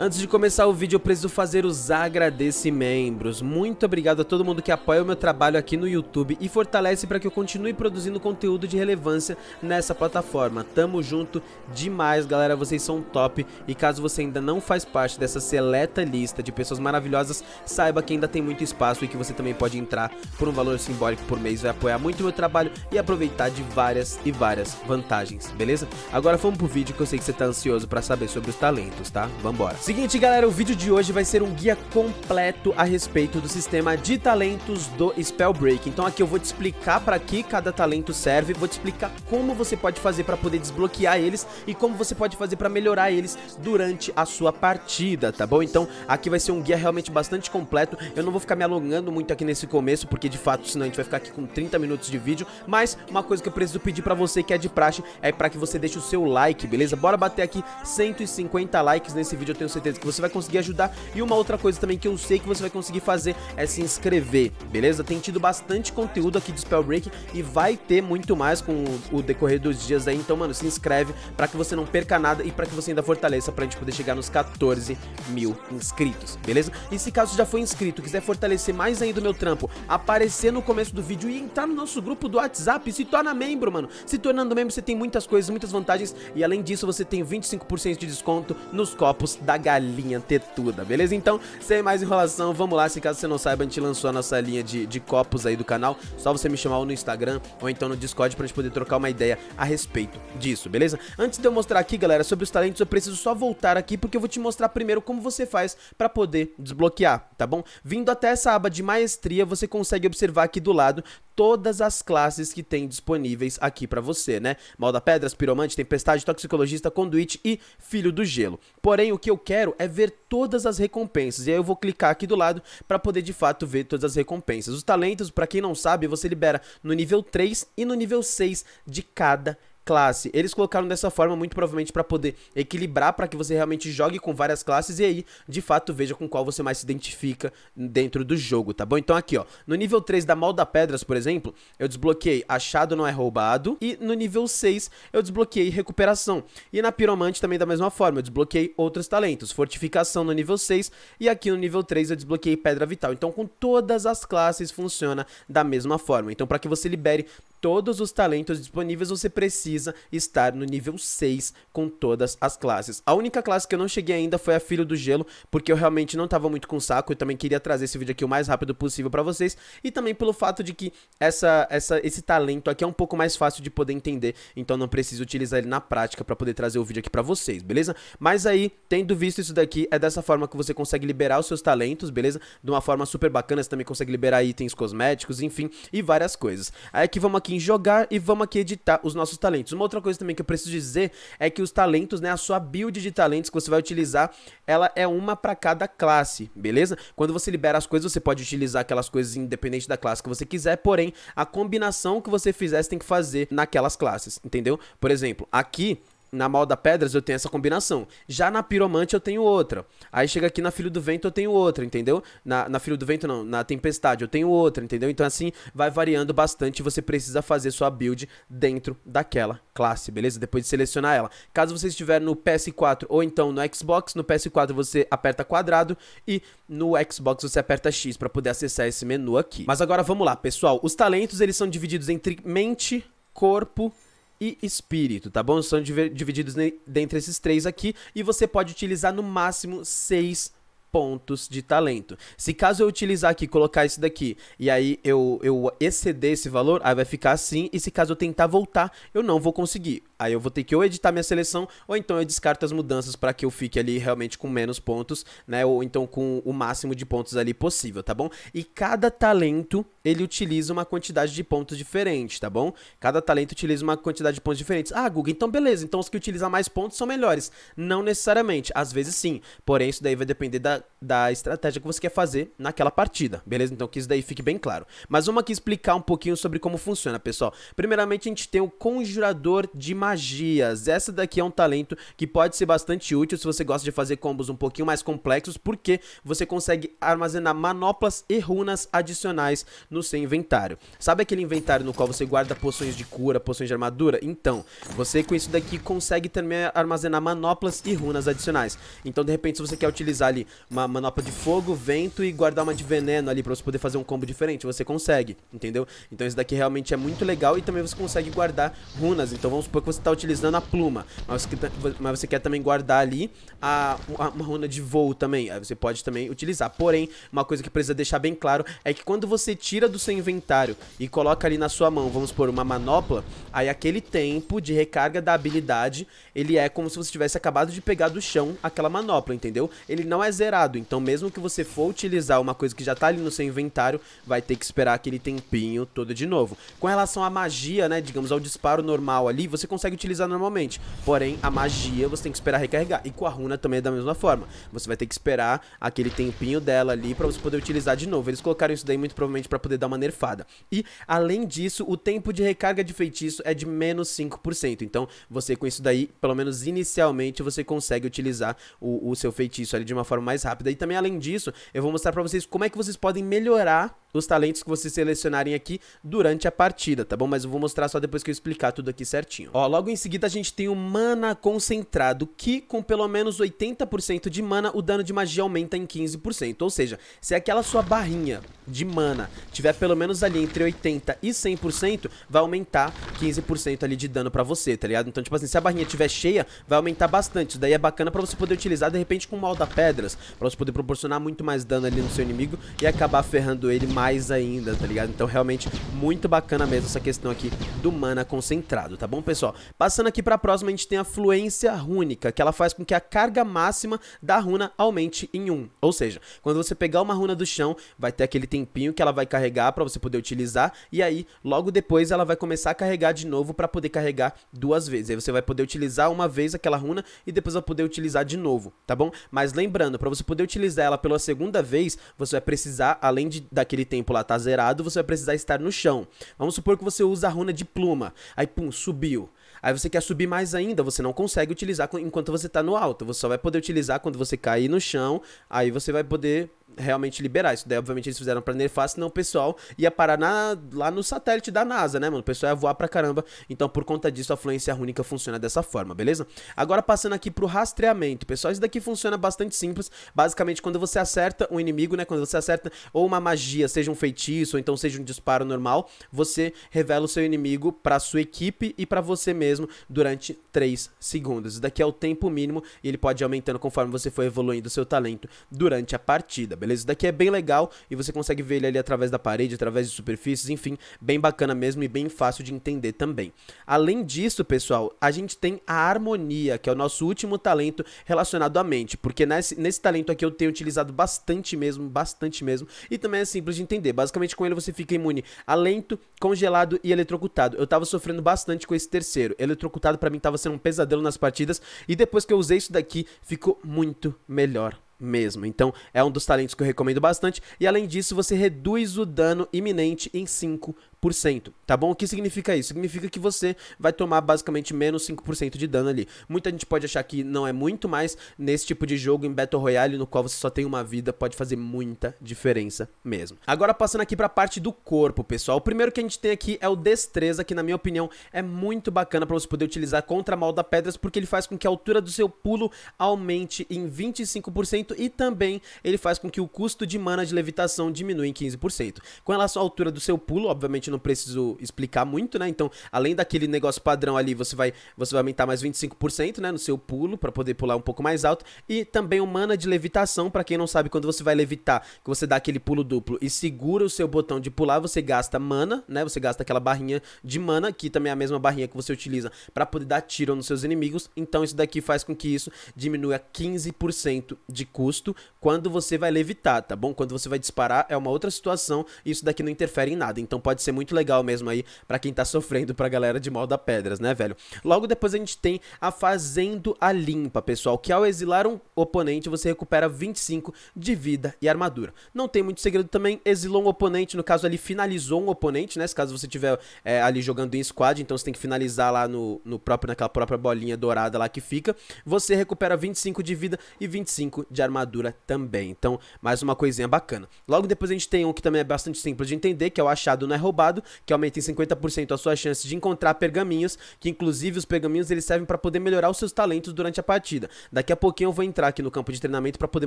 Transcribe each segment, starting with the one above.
Antes de começar o vídeo, eu preciso fazer os agradecimentos. Muito obrigado a todo mundo que apoia o meu trabalho aqui no YouTube e fortalece para que eu continue produzindo conteúdo de relevância nessa plataforma. Tamo junto demais, galera. Vocês são top. E caso você ainda não faz parte dessa seleta lista de pessoas maravilhosas, saiba que ainda tem muito espaço e que você também pode entrar por um valor simbólico por mês. Vai apoiar muito o meu trabalho e aproveitar de várias e várias vantagens, beleza? Agora vamos pro vídeo que eu sei que você tá ansioso para saber sobre os talentos, tá? Vambora! Seguinte, galera, o vídeo de hoje vai ser um guia completo a respeito do sistema de talentos do Spellbreak. Então aqui eu vou te explicar para que cada talento serve, vou te explicar como você pode fazer para poder desbloquear eles e como você pode fazer para melhorar eles durante a sua partida, tá bom? Então aqui vai ser um guia realmente bastante completo. Eu não vou ficar me alongando muito aqui nesse começo, porque de fato senão a gente vai ficar aqui com 30 minutos de vídeo, mas uma coisa que eu preciso pedir para você que é de praxe é para que você deixe o seu like, beleza? Bora bater aqui 150 likes nesse vídeo, eu tenho certeza certeza que você vai conseguir ajudar. E uma outra coisa também que eu sei que você vai conseguir fazer é se inscrever, beleza? Tem tido bastante conteúdo aqui de Spellbreak e vai ter muito mais com o decorrer dos dias aí. Então, mano, se inscreve para que você não perca nada e para que você ainda fortaleça pra gente poder chegar nos 14 mil inscritos, beleza? E se caso já foi inscrito, quiser fortalecer mais ainda o meu trampo, aparecer no começo do vídeo e entrar no nosso grupo do WhatsApp, se torna membro, mano. Se tornando membro, você tem muitas coisas, muitas vantagens e além disso, você tem 25% de desconto nos copos da galinha tetuda, beleza? Então, sem mais enrolação, vamos lá. Se caso você não saiba, a gente lançou a nossa linha de, de copos aí do canal. Só você me chamar ou no Instagram ou então no Discord pra gente poder trocar uma ideia a respeito disso, beleza? Antes de eu mostrar aqui, galera, sobre os talentos, eu preciso só voltar aqui porque eu vou te mostrar primeiro como você faz pra poder desbloquear, tá bom? Vindo até essa aba de maestria, você consegue observar aqui do lado todas as classes que tem disponíveis aqui pra você, né? mal da pedra Piromante, Tempestade, Toxicologista, Conduite e Filho do Gelo. Porém, o que eu quero quero é ver todas as recompensas. E aí eu vou clicar aqui do lado para poder de fato ver todas as recompensas. Os talentos, para quem não sabe, você libera no nível 3 e no nível 6 de cada classe. Eles colocaram dessa forma muito provavelmente para poder equilibrar para que você realmente jogue com várias classes e aí, de fato, veja com qual você mais se identifica dentro do jogo, tá bom? Então aqui, ó, no nível 3 da Malda Pedras, por exemplo, eu desbloqueei Achado não é roubado e no nível 6 eu desbloqueei Recuperação. E na Piromante também da mesma forma, eu desbloqueei outros talentos, Fortificação no nível 6 e aqui no nível 3 eu desbloqueei Pedra Vital. Então com todas as classes funciona da mesma forma. Então para que você libere todos os talentos disponíveis, você precisa estar no nível 6 com todas as classes. A única classe que eu não cheguei ainda foi a Filho do Gelo, porque eu realmente não tava muito com saco, eu também queria trazer esse vídeo aqui o mais rápido possível pra vocês, e também pelo fato de que essa, essa, esse talento aqui é um pouco mais fácil de poder entender, então não preciso utilizar ele na prática pra poder trazer o vídeo aqui pra vocês, beleza? Mas aí, tendo visto isso daqui, é dessa forma que você consegue liberar os seus talentos, beleza? De uma forma super bacana, você também consegue liberar itens cosméticos, enfim, e várias coisas. Aí aqui vamos aqui aqui em jogar e vamos aqui editar os nossos talentos. Uma outra coisa também que eu preciso dizer é que os talentos, né, a sua build de talentos que você vai utilizar, ela é uma para cada classe, beleza? Quando você libera as coisas, você pode utilizar aquelas coisas independente da classe que você quiser, porém, a combinação que você fizer, você tem que fazer naquelas classes, entendeu? Por exemplo, aqui na Malda da Pedras eu tenho essa combinação. Já na Piromante eu tenho outra. Aí chega aqui na Filho do Vento eu tenho outra, entendeu? Na, na Filho do Vento não, na Tempestade eu tenho outra, entendeu? Então assim vai variando bastante. Você precisa fazer sua build dentro daquela classe, beleza? Depois de selecionar ela. Caso você estiver no PS4 ou então no Xbox, no PS4 você aperta quadrado e no Xbox você aperta X para poder acessar esse menu aqui. Mas agora vamos lá, pessoal. Os talentos eles são divididos entre mente, corpo e e espírito, tá bom? São divididos dentre esses três aqui e você pode utilizar no máximo seis pontos de talento. Se caso eu utilizar aqui, colocar esse daqui, e aí eu, eu exceder esse valor, aí vai ficar assim, e se caso eu tentar voltar, eu não vou conseguir. Aí eu vou ter que ou editar minha seleção, ou então eu descarto as mudanças para que eu fique ali realmente com menos pontos, né, ou então com o máximo de pontos ali possível, tá bom? E cada talento ele utiliza uma quantidade de pontos diferente, tá bom? Cada talento utiliza uma quantidade de pontos diferentes. Ah, Guga, então beleza, então os que utilizam mais pontos são melhores. Não necessariamente, às vezes sim, porém isso daí vai depender da, da estratégia que você quer fazer naquela partida, beleza? Então que isso daí fique bem claro. Mas vamos aqui explicar um pouquinho sobre como funciona, pessoal. Primeiramente a gente tem o Conjurador de Magias. Essa daqui é um talento que pode ser bastante útil se você gosta de fazer combos um pouquinho mais complexos, porque você consegue armazenar manoplas e runas adicionais no no seu inventário. Sabe aquele inventário no qual você guarda poções de cura, poções de armadura? Então, você com isso daqui consegue também armazenar manoplas e runas adicionais. Então, de repente, se você quer utilizar ali uma manopla de fogo, vento e guardar uma de veneno ali pra você poder fazer um combo diferente, você consegue, entendeu? Então isso daqui realmente é muito legal e também você consegue guardar runas. Então vamos supor que você tá utilizando a pluma, mas você, mas você quer também guardar ali a, a, uma runa de voo também. Aí você pode também utilizar. Porém, uma coisa que precisa deixar bem claro é que quando você tira tira do seu inventário e coloca ali na sua mão, vamos por uma manopla, aí aquele tempo de recarga da habilidade, ele é como se você tivesse acabado de pegar do chão aquela manopla, entendeu? Ele não é zerado, então mesmo que você for utilizar uma coisa que já tá ali no seu inventário, vai ter que esperar aquele tempinho todo de novo. Com relação à magia, né, digamos ao disparo normal ali, você consegue utilizar normalmente, porém a magia você tem que esperar recarregar, e com a runa também é da mesma forma, você vai ter que esperar aquele tempinho dela ali pra você poder utilizar de novo. Eles colocaram isso daí muito provavelmente pra poder dar uma nerfada. E, além disso, o tempo de recarga de feitiço é de menos 5%. Então, você com isso daí, pelo menos inicialmente, você consegue utilizar o, o seu feitiço ali de uma forma mais rápida. E também, além disso, eu vou mostrar pra vocês como é que vocês podem melhorar os talentos que vocês selecionarem aqui durante a partida, tá bom? Mas eu vou mostrar só depois que eu explicar tudo aqui certinho. Ó, logo em seguida a gente tem o Mana Concentrado, que com pelo menos 80% de mana, o dano de magia aumenta em 15%. Ou seja, se aquela sua barrinha de mana tiver pelo menos ali entre 80% e 100%, vai aumentar 15% ali de dano pra você, tá ligado? Então, tipo assim, se a barrinha tiver cheia, vai aumentar bastante. Isso daí é bacana pra você poder utilizar, de repente, com o da Pedras, pra você poder proporcionar muito mais dano ali no seu inimigo e acabar ferrando ele mais ainda, tá ligado? Então, realmente, muito bacana mesmo essa questão aqui do mana concentrado, tá bom, pessoal? Passando aqui pra próxima, a gente tem a Fluência Rúnica, que ela faz com que a carga máxima da runa aumente em 1. Ou seja, quando você pegar uma runa do chão, vai ter aquele tempinho que ela vai carregar carregar para você poder utilizar e aí logo depois ela vai começar a carregar de novo para poder carregar duas vezes. Aí você vai poder utilizar uma vez aquela runa e depois vai poder utilizar de novo, tá bom? Mas lembrando, para você poder utilizar ela pela segunda vez, você vai precisar além de daquele tempo lá tá zerado, você vai precisar estar no chão. Vamos supor que você usa a runa de pluma. Aí pum, subiu. Aí você quer subir mais ainda, você não consegue utilizar enquanto você está no alto. Você só vai poder utilizar quando você cair no chão. Aí você vai poder realmente liberar. Isso daí, obviamente, eles fizeram pra nerfar, senão o pessoal ia parar na, lá no satélite da NASA, né, mano? O pessoal ia voar pra caramba. Então, por conta disso, a fluência única funciona dessa forma, beleza? Agora, passando aqui pro rastreamento. Pessoal, isso daqui funciona bastante simples. Basicamente, quando você acerta um inimigo, né, quando você acerta ou uma magia, seja um feitiço, ou então seja um disparo normal, você revela o seu inimigo pra sua equipe e pra você mesmo durante 3 segundos. Isso daqui é o tempo mínimo e ele pode ir aumentando conforme você for evoluindo o seu talento durante a partida beleza? Isso daqui é bem legal e você consegue ver ele ali através da parede, através de superfícies, enfim, bem bacana mesmo e bem fácil de entender também. Além disso, pessoal, a gente tem a harmonia, que é o nosso último talento relacionado à mente, porque nesse, nesse talento aqui eu tenho utilizado bastante mesmo, bastante mesmo, e também é simples de entender. Basicamente, com ele você fica imune a lento, congelado e eletrocutado. Eu tava sofrendo bastante com esse terceiro. Eletrocutado para mim tava sendo um pesadelo nas partidas, e depois que eu usei isso daqui, ficou muito melhor mesmo. Então, é um dos talentos que eu recomendo bastante. E além disso, você reduz o dano iminente em 5 5%, tá bom? O que significa isso? Significa que você vai tomar basicamente menos 5% de dano ali. Muita gente pode achar que não é muito, mas nesse tipo de jogo em Battle Royale, no qual você só tem uma vida, pode fazer muita diferença mesmo. Agora passando aqui pra parte do corpo, pessoal. O primeiro que a gente tem aqui é o Destreza, que na minha opinião é muito bacana pra você poder utilizar contra Malda Pedras, porque ele faz com que a altura do seu pulo aumente em 25% e também ele faz com que o custo de mana de levitação diminua em 15%. Com relação à altura do seu pulo, obviamente não preciso explicar muito, né? Então, além daquele negócio padrão ali, você vai, você vai aumentar mais 25%, né, no seu pulo para poder pular um pouco mais alto e também o mana de levitação, para quem não sabe, quando você vai levitar, que você dá aquele pulo duplo e segura o seu botão de pular, você gasta mana, né? Você gasta aquela barrinha de mana, que também é a mesma barrinha que você utiliza para poder dar tiro nos seus inimigos. Então, isso daqui faz com que isso diminua 15% de custo quando você vai levitar, tá bom? Quando você vai disparar é uma outra situação, isso daqui não interfere em nada. Então, pode ser muito legal mesmo aí para quem tá sofrendo, pra galera de Molda Pedras, né, velho? Logo depois a gente tem a Fazendo a Limpa, pessoal, que ao exilar um oponente você recupera 25 de vida e armadura. Não tem muito segredo também, exilou um oponente, no caso ali finalizou um oponente, né? Se caso você tiver é, ali jogando em squad, então você tem que finalizar lá no, no próprio, naquela própria bolinha dourada lá que fica. Você recupera 25 de vida e 25 de armadura também. Então, mais uma coisinha bacana. Logo depois a gente tem um que também é bastante simples de entender, que é o achado não é roubado que aumenta em 50% a sua chance de encontrar pergaminhos, que inclusive os pergaminhos eles servem para poder melhorar os seus talentos durante a partida. Daqui a pouquinho eu vou entrar aqui no campo de treinamento para poder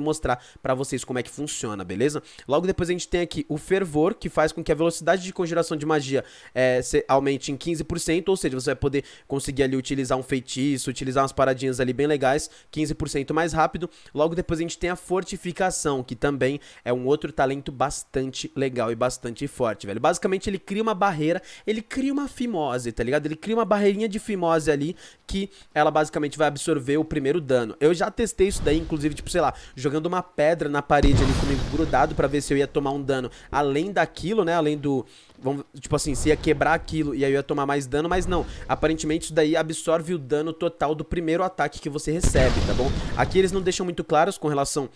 mostrar para vocês como é que funciona, beleza? Logo depois a gente tem aqui o fervor, que faz com que a velocidade de conjuração de magia é, aumente em 15%, ou seja, você vai poder conseguir ali utilizar um feitiço, utilizar umas paradinhas ali bem legais, 15% mais rápido. Logo depois a gente tem a fortificação, que também é um outro talento bastante legal e bastante forte, velho. Basicamente ele cria uma barreira, ele cria uma fimose, tá ligado? Ele cria uma barreirinha de fimose ali que ela basicamente vai absorver o primeiro dano. Eu já testei isso daí, inclusive, tipo, sei lá, jogando uma pedra na parede ali comigo grudado para ver se eu ia tomar um dano além daquilo, né? Além do, vamos, tipo assim, se ia quebrar aquilo e aí eu ia tomar mais dano, mas não. Aparentemente isso daí absorve o dano total do primeiro ataque que você recebe, tá bom? Aqui eles não deixam muito claros com relação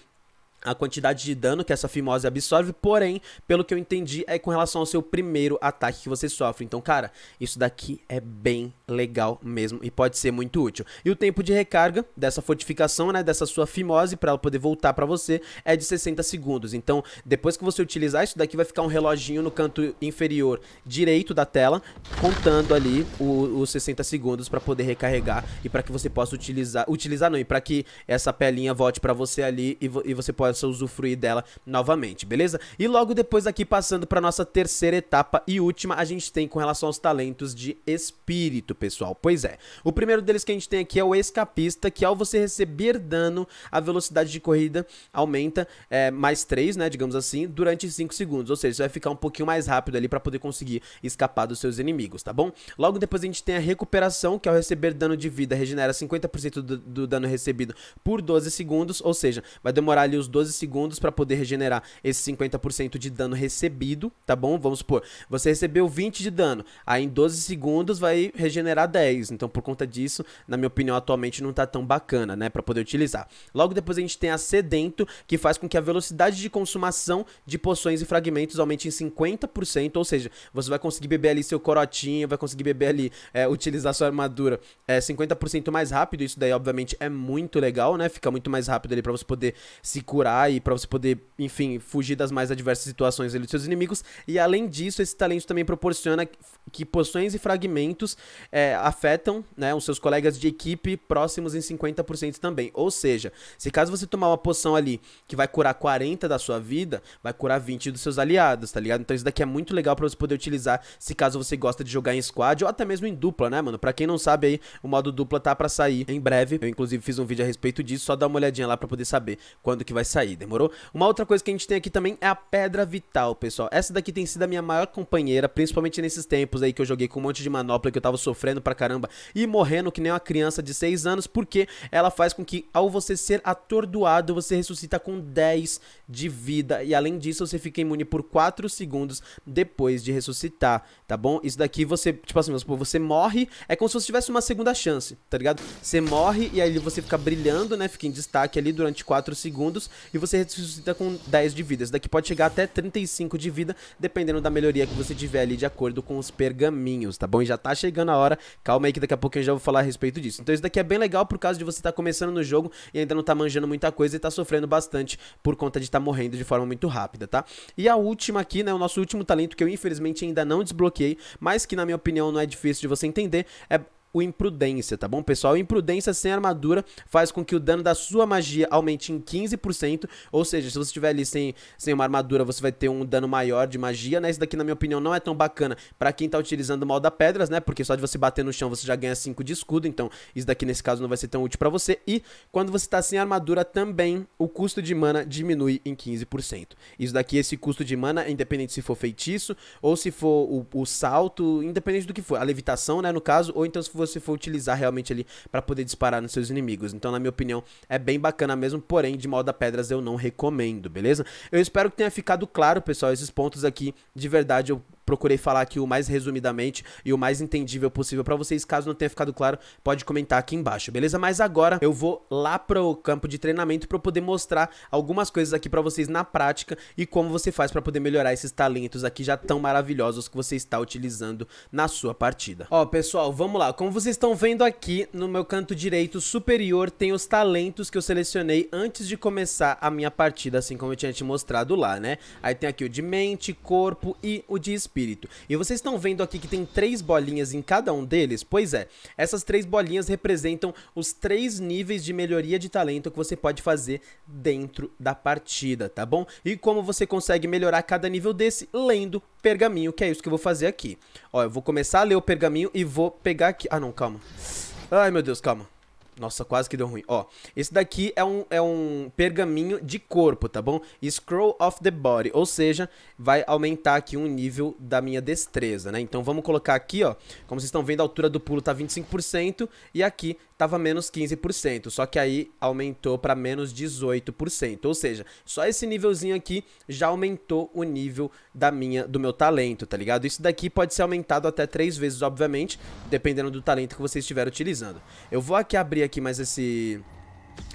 a quantidade de dano que essa fimose absorve, porém, pelo que eu entendi, é com relação ao seu primeiro ataque que você sofre. Então, cara, isso daqui é bem legal mesmo e pode ser muito útil. E o tempo de recarga dessa fortificação, né, dessa sua fimose para ela poder voltar para você é de 60 segundos. Então, depois que você utilizar isso daqui vai ficar um reloginho no canto inferior direito da tela, contando ali os 60 segundos para poder recarregar e para que você possa utilizar, utilizar não, e para que essa pelinha volte para você ali e, vo e você possa a usufruir dela novamente, beleza? E logo depois aqui passando para nossa terceira etapa e última, a gente tem com relação aos talentos de espírito, pessoal. Pois é. O primeiro deles que a gente tem aqui é o escapista, que ao você receber dano, a velocidade de corrida aumenta é, mais 3, né, digamos assim, durante 5 segundos, ou seja, você vai ficar um pouquinho mais rápido ali para poder conseguir escapar dos seus inimigos, tá bom? Logo depois a gente tem a recuperação, que ao receber dano de vida regenera 50% do, do dano recebido por 12 segundos, ou seja, vai demorar ali os 12 12 segundos para poder regenerar esse 50% de dano recebido, tá bom? Vamos supor, você recebeu 20 de dano, aí em 12 segundos vai regenerar 10. Então, por conta disso, na minha opinião, atualmente não tá tão bacana, né, para poder utilizar. Logo depois a gente tem a sedento, que faz com que a velocidade de consumação de poções e fragmentos aumente em 50%, ou seja, você vai conseguir beber ali seu corotinho, vai conseguir beber ali, é, utilizar sua armadura é, 50% mais rápido, isso daí obviamente é muito legal, né? Fica muito mais rápido ali para você poder se curar curar e para você poder, enfim, fugir das mais adversas situações dos seus inimigos. E além disso, esse talento também proporciona que poções e fragmentos é, afetam né, os seus colegas de equipe próximos em 50% também. Ou seja, se caso você tomar uma poção ali que vai curar 40 da sua vida, vai curar 20 dos seus aliados, tá ligado? Então isso daqui é muito legal para você poder utilizar se caso você gosta de jogar em squad ou até mesmo em dupla, né, mano? Pra quem não sabe aí, o modo dupla tá para sair em breve. Eu inclusive fiz um vídeo a respeito disso, só dá uma olhadinha lá para poder saber quando que vai sair sair, demorou? Uma outra coisa que a gente tem aqui também é a pedra vital, pessoal. Essa daqui tem sido a minha maior companheira, principalmente nesses tempos aí que eu joguei com um monte de manopla que eu tava sofrendo pra caramba e morrendo que nem uma criança de 6 anos, porque ela faz com que ao você ser atordoado, você ressuscita com 10 de vida e além disso você fica imune por 4 segundos depois de ressuscitar, tá bom? Isso daqui você, tipo assim, você morre, é como se você tivesse uma segunda chance, tá ligado? Você morre e aí você fica brilhando, né? Fica em destaque ali durante 4 segundos e você ressuscita com 10 de vida. Isso daqui pode chegar até 35 de vida, dependendo da melhoria que você tiver ali de acordo com os pergaminhos, tá bom? E já tá chegando a hora, calma aí que daqui a pouco eu já vou falar a respeito disso. Então isso daqui é bem legal por causa de você estar tá começando no jogo e ainda não tá manjando muita coisa e tá sofrendo bastante por conta de estar tá morrendo de forma muito rápida, tá? E a última aqui, né, o nosso último talento que eu infelizmente ainda não desbloqueei, mas que na minha opinião não é difícil de você entender, é o Imprudência, tá bom, pessoal? Imprudência sem armadura faz com que o dano da sua magia aumente em 15%, ou seja, se você estiver ali sem, sem uma armadura, você vai ter um dano maior de magia, né? Isso daqui, na minha opinião, não é tão bacana pra quem tá utilizando o mal da pedras, né? Porque só de você bater no chão, você já ganha 5 de escudo, então isso daqui, nesse caso, não vai ser tão útil pra você. E quando você tá sem armadura também, o custo de mana diminui em 15%. Isso daqui, esse custo de mana, independente se for feitiço ou se for o, o salto, independente do que for, a levitação, né, no caso, ou então se for você for utilizar realmente ali para poder disparar nos seus inimigos. Então, na minha opinião, é bem bacana mesmo, porém, de moda pedras eu não recomendo, beleza? Eu espero que tenha ficado claro, pessoal, esses pontos aqui. De verdade, eu procurei falar aqui o mais resumidamente e o mais entendível possível para vocês. Caso não tenha ficado claro, pode comentar aqui embaixo, beleza? Mas agora eu vou lá pro campo de treinamento para poder mostrar algumas coisas aqui para vocês na prática e como você faz para poder melhorar esses talentos aqui já tão maravilhosos que você está utilizando na sua partida. Ó, pessoal, vamos lá. Como vocês estão vendo aqui no meu canto direito superior tem os talentos que eu selecionei antes de começar a minha partida, assim como eu tinha te mostrado lá, né? Aí tem aqui o de mente, corpo e o de espírito espírito. E vocês estão vendo aqui que tem três bolinhas em cada um deles? Pois é, essas três bolinhas representam os três níveis de melhoria de talento que você pode fazer dentro da partida, tá bom? E como você consegue melhorar cada nível desse? Lendo pergaminho, que é isso que eu vou fazer aqui. Ó, eu vou começar a ler o pergaminho e vou pegar aqui... Ah, não, calma. Ai, meu Deus, calma. Nossa, quase que deu ruim. Ó, esse daqui é um, é um pergaminho de corpo, tá bom? Scroll of the body, ou seja, vai aumentar aqui um nível da minha destreza, né? Então vamos colocar aqui, ó, como vocês estão vendo, a altura do pulo tá 25% e aqui tava menos 15%, só que aí aumentou para menos 18%, ou seja, só esse nívelzinho aqui já aumentou o nível da minha, do meu talento, tá ligado? Isso daqui pode ser aumentado até 3 vezes, obviamente, dependendo do talento que você estiver utilizando. Eu vou aqui abrir aqui mais esse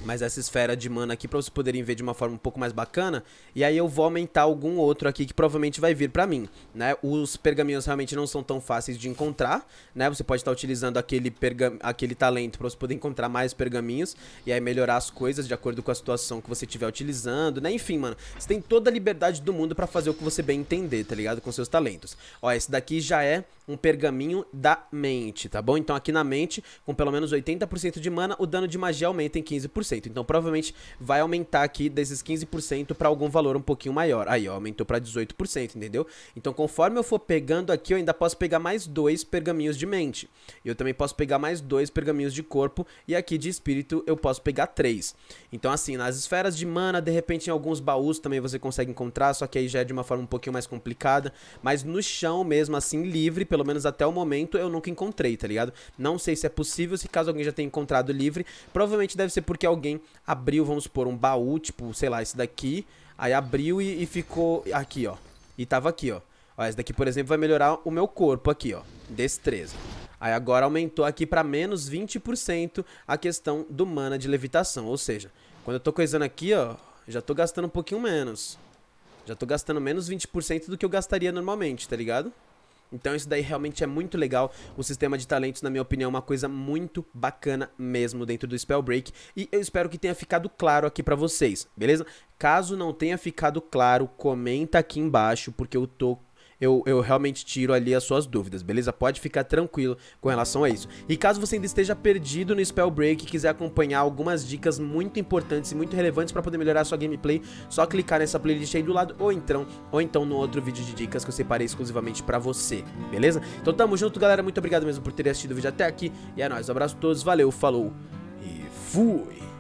mas essa esfera de mana aqui para vocês poderem ver de uma forma um pouco mais bacana. E aí eu vou aumentar algum outro aqui que provavelmente vai vir para mim, né? Os pergaminhos realmente não são tão fáceis de encontrar, né? Você pode estar tá utilizando aquele, aquele talento para você poder encontrar mais pergaminhos e aí melhorar as coisas de acordo com a situação que você estiver utilizando, né? Enfim, mano, você tem toda a liberdade do mundo para fazer o que você bem entender, tá ligado? Com seus talentos. Ó, esse daqui já é um pergaminho da mente, tá bom? Então aqui na mente, com pelo menos 80% de mana, o dano de magia aumenta em 15%. 15%. Então provavelmente vai aumentar aqui desses 15% para algum valor um pouquinho maior. Aí, ó, aumentou para 18%, entendeu? Então conforme eu for pegando aqui, eu ainda posso pegar mais dois pergaminhos de mente. Eu também posso pegar mais dois pergaminhos de corpo e aqui de espírito eu posso pegar três. Então assim, nas esferas de mana, de repente em alguns baús também você consegue encontrar, só que aí já é de uma forma um pouquinho mais complicada, mas no chão mesmo assim livre, pelo menos até o momento eu nunca encontrei, tá ligado? Não sei se é possível, se caso alguém já tenha encontrado livre, provavelmente deve ser porque porque alguém abriu, vamos supor, um baú, tipo, sei lá, esse daqui. Aí abriu e, e ficou aqui, ó. E tava aqui, ó. ó. Esse daqui, por exemplo, vai melhorar o meu corpo aqui, ó. Destreza. Aí agora aumentou aqui para menos 20% a questão do mana de levitação. Ou seja, quando eu tô coisando aqui, ó, já tô gastando um pouquinho menos. Já tô gastando menos 20% do que eu gastaria normalmente, tá ligado? Então isso daí realmente é muito legal. O sistema de talentos, na minha opinião, é uma coisa muito bacana mesmo dentro do Spellbreak. E eu espero que tenha ficado claro aqui para vocês, beleza? Caso não tenha ficado claro, comenta aqui embaixo, porque eu tô eu, eu realmente tiro ali as suas dúvidas, beleza? Pode ficar tranquilo com relação a isso. E caso você ainda esteja perdido no Spellbreak e quiser acompanhar algumas dicas muito importantes e muito relevantes para poder melhorar a sua gameplay, só clicar nessa playlist aí do lado ou então, ou então no outro vídeo de dicas que eu separei exclusivamente para você, beleza? Então tamo junto, galera. Muito obrigado mesmo por terem assistido o vídeo até aqui. E é nóis. Um abraço a todos. Valeu, falou e fui!